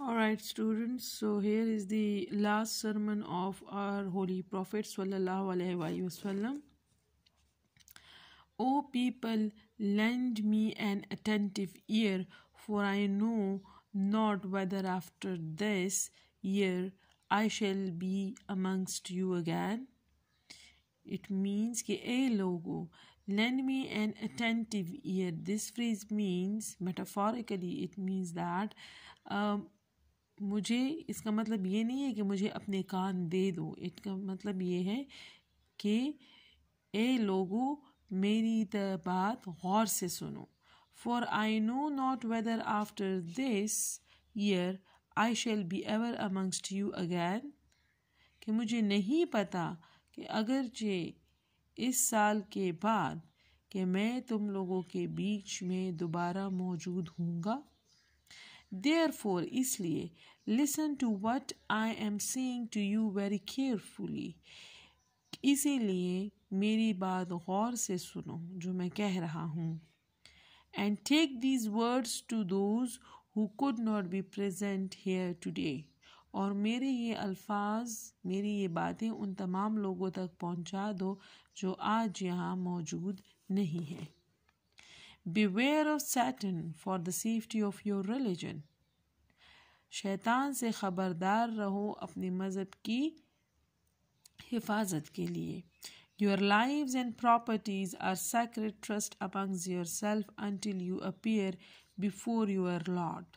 Alright students, so here is the last sermon of our Holy Prophet Sallallahu Alaihi O people, lend me an attentive ear, for I know not whether after this year I shall be amongst you again. It means कि a logo, lend me an attentive ear. This phrase means metaphorically it means that um, मुझे इसका मतलब ये नहीं है कि मुझे अपने कान दे दो इसका मतलब ये है कि ए लोगो मेरी त बात गौर से सुनो for I know not whether after this year I shall be ever amongst you again कि मुझे नहीं पता कि अगरचे इस साल के बाद कि मैं तुम लोगों के बीच में दोबारा मौजूद हूँगा Therefore, इसलिए listen to what I am saying to you very carefully. इसीलिए मेरी बात गौर से सुनो जो मैं कह रहा हूँ and take these words to those who could not be present here today. और मेरे ये अल्फाज मेरी ये बातें उन तमाम लोगों तक पहुंचा दो जो आज यहाँ मौजूद नहीं हैं beware of Satan for the safety of your religion शैतान से ख़बरदार रहो अपने मज़हब की हिफाजत के लिए your lives and properties are sacred trust amongst your self until you appear before your Lord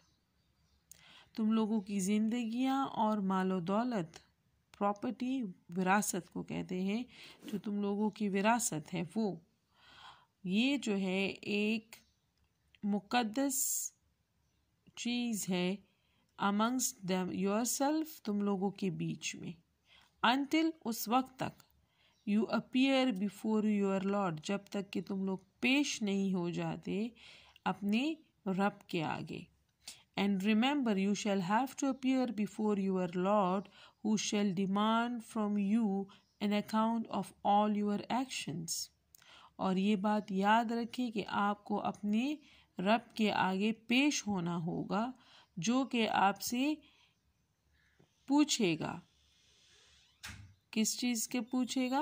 तुम लोगों की ज़िंदगियाँ और मालो दौलत प्रॉपर्टी विरासत को कहते हैं जो तुम लोगों की विरासत है वो ये जो है एक मुकद्दस चीज़ है अमंग्स योर सेल्फ तुम लोगों के बीच में अनटिल उस वक्त तक you appear before your Lord जब तक कि तुम लोग पेश नहीं हो जाते अपने रब के आगे and remember you shall have to appear before your Lord who shall demand from you an account of all your actions और ये बात याद रखें कि आपको अपने रब के आगे पेश होना होगा जो कि आपसे पूछेगा किस चीज़ के पूछेगा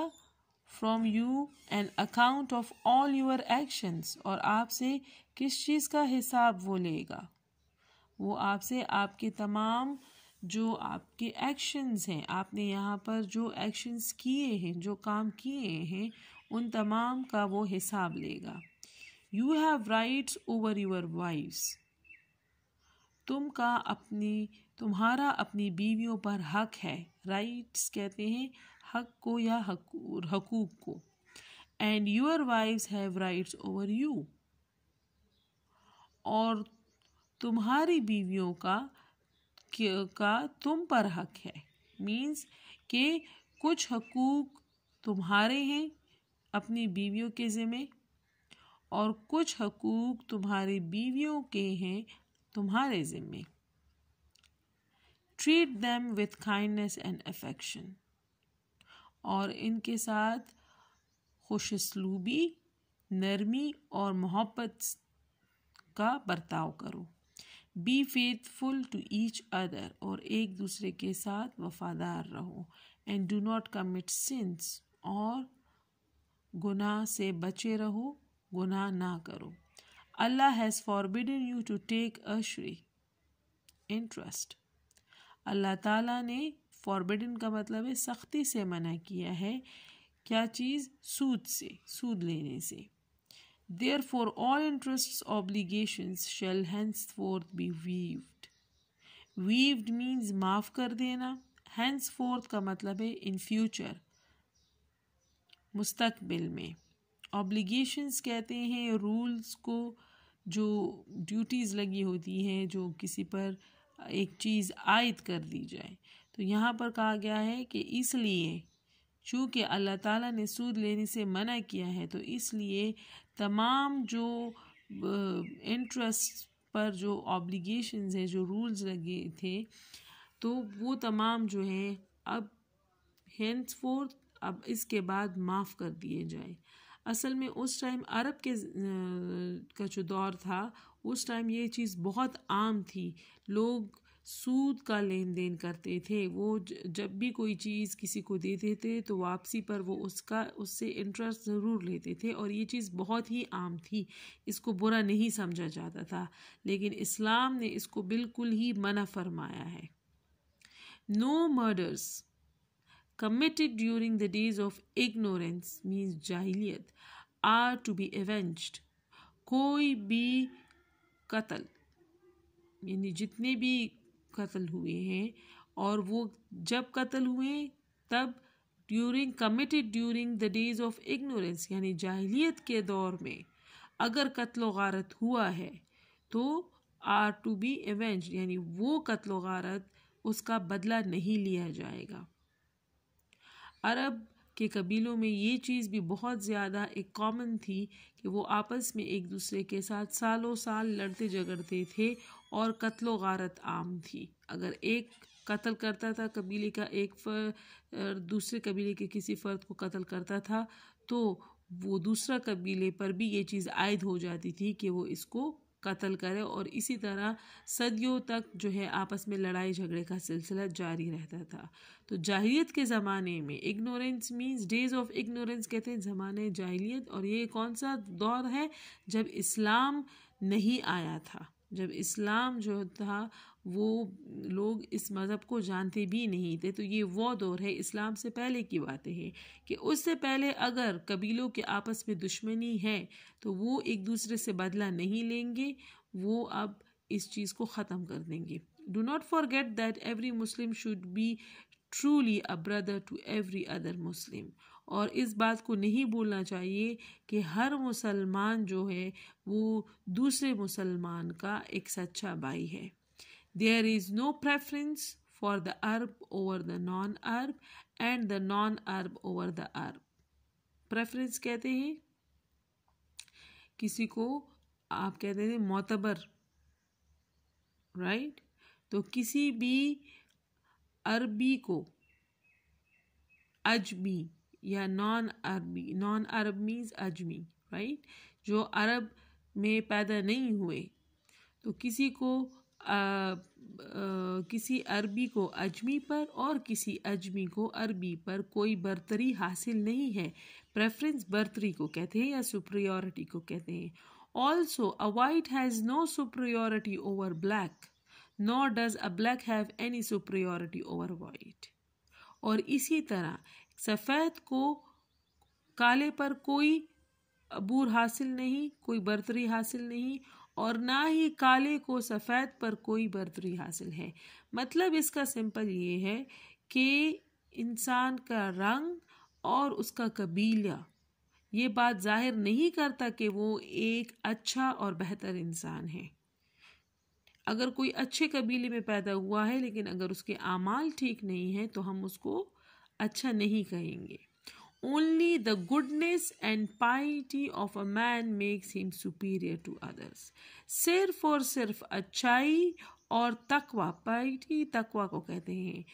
from you an account of all your actions और आपसे किस चीज़ का हिसाब वो लेगा वो आपसे आपके तमाम जो आपके एक्शंस हैं आपने यहाँ पर जो एक्शंस किए हैं जो काम किए हैं उन तमाम का वो हिसाब लेगा you have rights over your wives तुम का अपनी तुम्हारा अपनी बीवियों पर हक है राइट्स कहते हैं हक को या हकूक को and your wives have rights over you और तुम्हारी बीवियों का का तुम पर हक है मीन्स के कुछ हकूक तुम्हारे हैं अपनी बीवियों के ज़िम्मे और कुछ हकूक़ तुम्हारी बीवियों के हैं तुम्हारे ज़िम्मे treat them with kindness and affection और इनके साथ खुशसलूबी नरमी और मोहब्बत का बर्ताव करो be faithful to each other और एक दूसरे के साथ वफादार रहो and do not commit sins और गुनाह से बचे रहो गुनाह ना करो Allah has forbidden you to take श्री इंटरेस्ट अल्लाह ताला ने फॉरबिडन का मतलब है सख्ती से मना किया है क्या चीज़ सूद से सूद लेने से therefore all interest obligations shall henceforth be waived waived means माफ़ कर देना हैंस फोर्थ का मतलब है इन फ्यूचर मुस्तकबिल में ऑब्लिगेशंस कहते हैं रूल्स को जो ड्यूटीज़ लगी होती हैं जो किसी पर एक चीज़ आयद कर दी जाए तो यहाँ पर कहा गया है कि इसलिए चूँकि अल्लाह ताला ने सूद लेने से मना किया है तो इसलिए तमाम जो इंटरेस्ट पर जो ऑब्लिगेशंस हैं जो रूल्स लगे थे तो वो तमाम जो हैं अब हैंड्स अब इसके बाद माफ़ कर दिए जाए असल में उस टाइम अरब के का जो दौर था उस टाइम ये चीज़ बहुत आम थी लोग सूद का लेन देन करते थे वो जब भी कोई चीज़ किसी को देते थे तो वापसी पर वो उसका उससे इंटरेस्ट ज़रूर लेते थे और ये चीज़ बहुत ही आम थी इसको बुरा नहीं समझा जाता था लेकिन इस्लाम ने इसको बिल्कुल ही मना फरमाया है no murders committed during the days of ignorance means jahiliyat are to be avenged कोई भी कत्ल यानी जितने भी कत्ल हुए हैं और वो जब कत्ल हुए तब during committed during the days of ignorance यानी जाहिलियत के दौर में अगर कत्ल गारत हुआ है तो आर टू बी एवेंज यानी वो कत्ल गारत उसका बदला नहीं लिया जाएगा अरब के कबीलों में ये चीज़ भी बहुत ज़्यादा एक कॉमन थी कि वो आपस में एक दूसरे के साथ सालों साल लड़ते झगड़ते थे और कत्लो गारत आम थी अगर एक कत्ल करता था कबीले का एक फर दूसरे कबीले के किसी फ़र्द को कत्ल करता था तो वो दूसरा कबीले पर भी ये चीज़ आयद हो जाती थी कि वो इसको कत्ल करे और इसी तरह सदियों तक जो है आपस में लड़ाई झगड़े का सिलसिला जारी रहता था तो जाहिलियत के ज़माने में ignorance means days of ignorance कहते हैं ज़माने जाहिलियत और ये कौन सा दौर है जब इस्लाम नहीं आया था जब इस्लाम जो था वो लोग इस मज़हब को जानते भी नहीं थे तो ये वो दौर है इस्लाम से पहले की बातें हैं कि उससे पहले अगर कबीलों के आपस में दुश्मनी है तो वो एक दूसरे से बदला नहीं लेंगे वो अब इस चीज़ को ख़त्म कर देंगे do not forget that every Muslim should be truly a brother to every other Muslim और इस बात को नहीं बोलना चाहिए कि हर मुसलमान जो है वो दूसरे मुसलमान का एक सच्चा भाई है There is no preference for the herb over the non herb and the non herb over the herb. Preference कहते हैं किसी को आप कहते थे मोतबर right? तो किसी भी अरबी को अजमी या नॉन अरबी नॉन अरब मीन्स अजमी राइट जो अरब में पैदा नहीं हुए तो किसी को किसी अरबी को अजमी पर और किसी अजमी को अरबी पर कोई बर्तरी हासिल नहीं है प्रेफरेंस बर्तरी को कहते हैं या सुप्रियोरिटी को कहते हैं also a white has no superiority over black nor does a black have any superiority over white और इसी तरह सफ़ेद को काले पर कोई अबूर हासिल नहीं कोई बर्तरी हासिल नहीं और ना ही काले को सफ़ेद पर कोई बर्तरी हासिल है मतलब इसका सिंपल ये है कि इंसान का रंग और उसका कबीला ये बात जाहिर नहीं करता कि वो एक अच्छा और बेहतर इंसान है अगर कोई अच्छे कबीले में पैदा हुआ है लेकिन अगर उसके आमाल ठीक नहीं है तो हम उसको अच्छा नहीं कहेंगे Only the goodness and piety of a man makes him superior to others. सिर्फ और सिर्फ अच्छाई और तकवा पाइटी तकवा को कहते हैं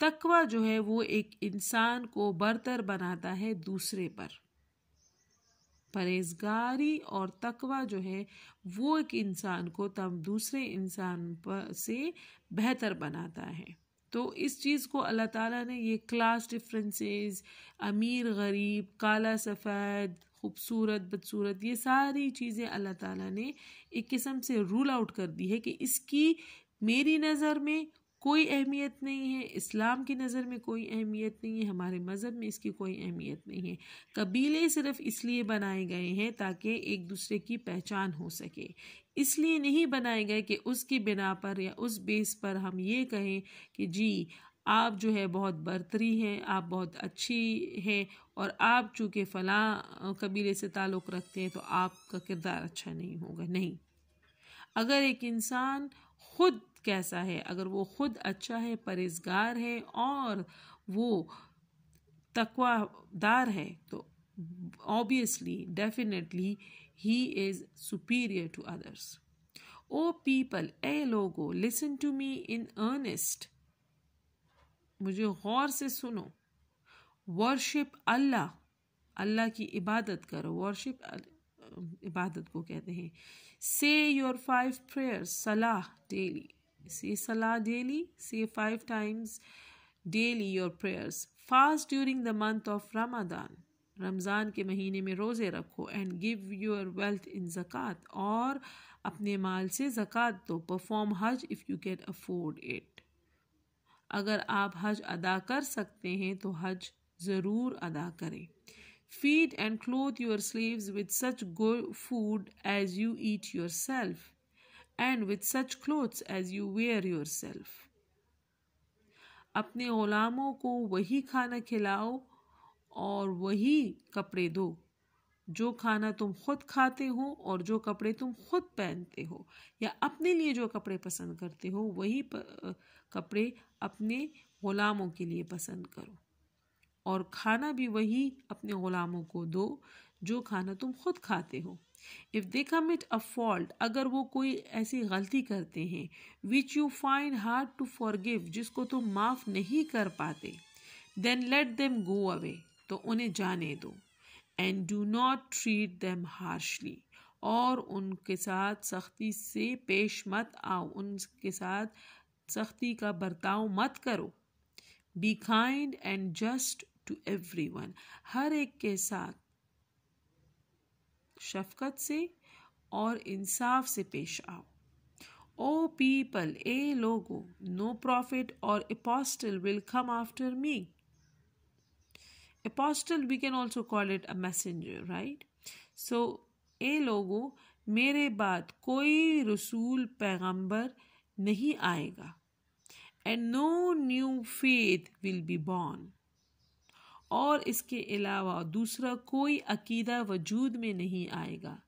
तकवा जो है वो एक इंसान को बरतर बनाता है दूसरे पर परहेजगारी और तकवा जो है वो एक इंसान को तब दूसरे इंसान पर से बेहतर बनाता है तो इस चीज़ को अल्लाह ताला ने ये क्लास डिफरेंसेस अमीर गरीब काला सफ़ेद खूबसूरत बदसूरत ये सारी चीज़ें अल्लाह ताला ने एक किस्म से रूल आउट कर दी है कि इसकी मेरी नज़र में कोई अहमियत नहीं है इस्लाम की नज़र में कोई अहमियत नहीं है हमारे मज़हब में इसकी कोई अहमियत नहीं है कबीले सिर्फ इसलिए बनाए गए हैं ताकि एक दूसरे की पहचान हो सके इसलिए नहीं बनाए गए कि उसकी बिना पर या उस बेस पर हम ये कहें कि जी आप जो है बहुत बरतरी हैं आप बहुत अच्छी हैं और आप चूँकि फ़लाँ कबीले से ताल्लुक़ रखते हैं तो आपका किरदार अच्छा नहीं होगा नहीं अगर एक इंसान खुद कैसा है अगर वो खुद अच्छा है परहेजगार है और वो तकवादार है तो obviously definitely he is superior to others O people ए लोगो listen to me in earnest मुझे गौर से सुनो वर्शिप अल्लाह अल्लाह की इबादत करो वर्शिप इबादत को कहते हैं से योर फाइव प्रेयर सलाह डेली से सलाह daily say five times daily your prayers fast during the month of Ramadan Ramzan के महीने में रोज़े रखो and give your wealth in ज़क़़त और अपने माल से ज़क़़त दो परफॉर्म हज if you can afford it अगर आप हज अदा कर सकते हैं तो हज ज़रूर अदा करें Feed and clothe your slaves with such good food as you eat yourself, and with such clothes as you wear yourself. अपने ग़ुलामों को वही खाना खिलाओ और वही कपड़े दो जो खाना तुम खुद खाते हो और जो कपड़े तुम खुद पहनते हो या अपने लिए जो कपड़े पसंद करते हो वही प, कपड़े अपने ग़ुलामों के लिए पसंद करो और खाना भी वही अपने ग़ुलामों को दो जो खाना तुम खुद खाते हो if they commit a fault अगर वो कोई ऐसी गलती करते हैं which you find hard to forgive जिसको तुम माफ़ नहीं कर पाते then let them go away तो उन्हें जाने दो and do not treat them harshly और उनके साथ सख्ती से पेश मत आओ उनके साथ सख्ती का बर्ताव मत करो be kind and just to every one हर एक के साथ शफकत से और इंसाफ से पेश आओ ओ पीपल ए लोगो no prophet or apostle will come after me apostle we can also call it a messenger right so ए लोगो मेरे बाद कोई रसूल पैगंबर नहीं आएगा and no new faith will be born और इसके अलावा दूसरा कोई अकीदा वजूद में नहीं आएगा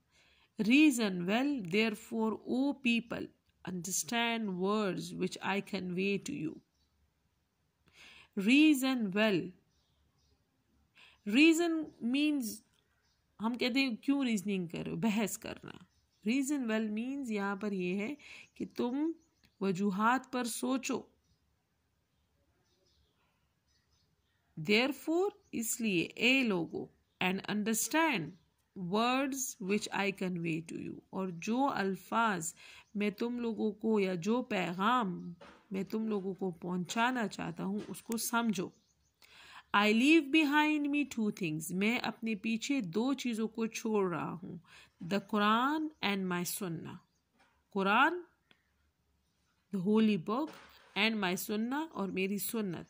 reason well therefore O people words which I convey to you reason well reason means हम कहते हैं क्यों रीजनिंग करो बहस करना रीज़न वेल मीन्स यहाँ पर यह है कि तुम वजूहत पर सोचो देयर फोर इसलिए ए लोगो and understand words which I convey to you और जो अल्फाज मैं तुम लोगों को या जो पैगाम मैं तुम लोगों को पहुंचाना चाहता हूँ उसको समझो I leave behind me two things मैं अपने पीछे दो चीज़ों को छोड़ रहा हूँ द कुरान एंड माई सुन्ना Quran the holy book and my सुन्ना और मेरी सुन्नत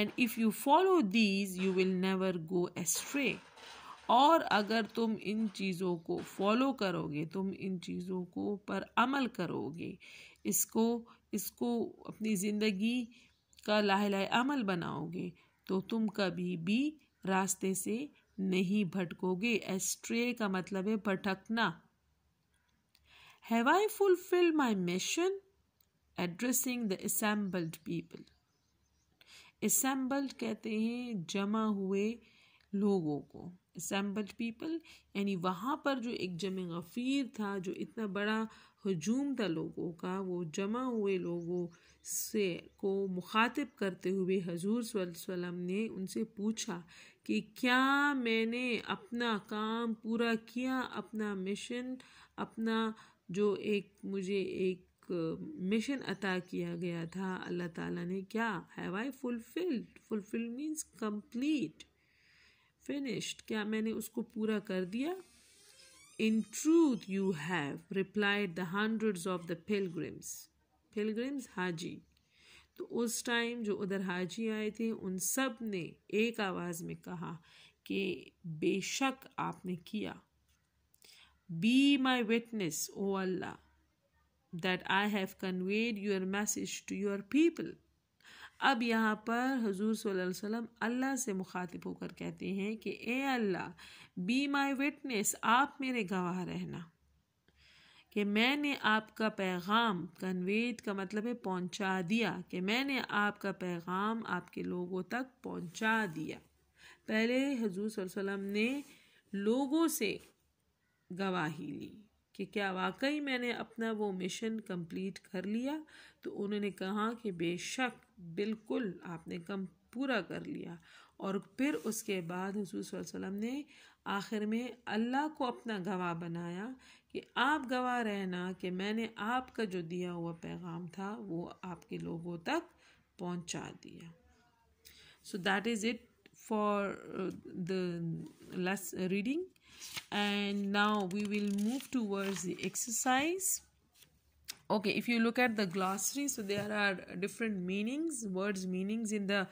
and if you follow these you will never go astray और अगर तुम इन चीज़ों को फॉलो करोगे तुम इन चीज़ों को पर अमल करोगे इसको इसको अपनी ज़िंदगी का लाह अमल बनाओगे तो तुम कभी भी रास्ते से नहीं भटकोगे एस्ट्रे का मतलब है भटकना have I fulfil my mission addressing the assembled people assembled कहते हैं जमा हुए लोगों को असम्बल्ड पीपल यानी वहाँ पर जो एक जम गफ़ीर था जो इतना बड़ा हजूम था लोगों का वो जमा हुए लोगों से को मुखातिब करते हुए हजूर सल्लम ने उनसे पूछा कि क्या मैंने अपना काम पूरा किया अपना मिशन अपना जो एक मुझे एक मिशन अता किया गया था अल्लाह ताला ने क्या have I fulfilled fulfil means complete finished क्या मैंने उसको पूरा कर दिया in truth you have replied the hundreds of the pilgrims pilgrims हाजी तो उस टाइम जो उधर हाजी आए थे उन सब ने एक आवाज़ में कहा कि बेशक आपने किया be my witness O Allah that I have conveyed your message to your people अब यहाँ पर हजूर वसल्लम अल्लाह से मुखातिब होकर कहते हैं कि ए अल्लाह बी माई विटनेस आप मेरे गवाह रहना कि मैंने आपका पैगाम कन्वेद का मतलब है पहुँचा दिया कि मैंने आपका पैगाम आपके लोगों तक पहुँचा दिया पहले हजूर वसल्लम ने लोगों से गवाही ली कि क्या वाकई मैंने अपना वो मिशन कंप्लीट कर लिया तो उन्होंने कहा कि बेशक बिल्कुल आपने कम पूरा कर लिया और फिर उसके बाद हजूर वसल्लम ने आखिर में अल्लाह को अपना गवाह बनाया कि आप गवाह रहना कि मैंने आपका जो दिया हुआ पैगाम था वो आपके लोगों तक पहुंचा दिया so that is it for the less reading and now we will move towards the exercise okay if you look at the glossary so there are different meanings words meanings in the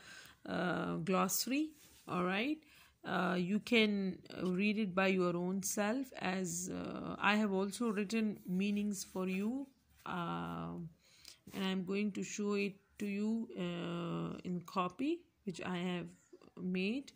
uh, glossary all right uh, you can read it by your own self as uh, I have also written meanings for you um, and I'm going to show it to you uh, in copy which I have made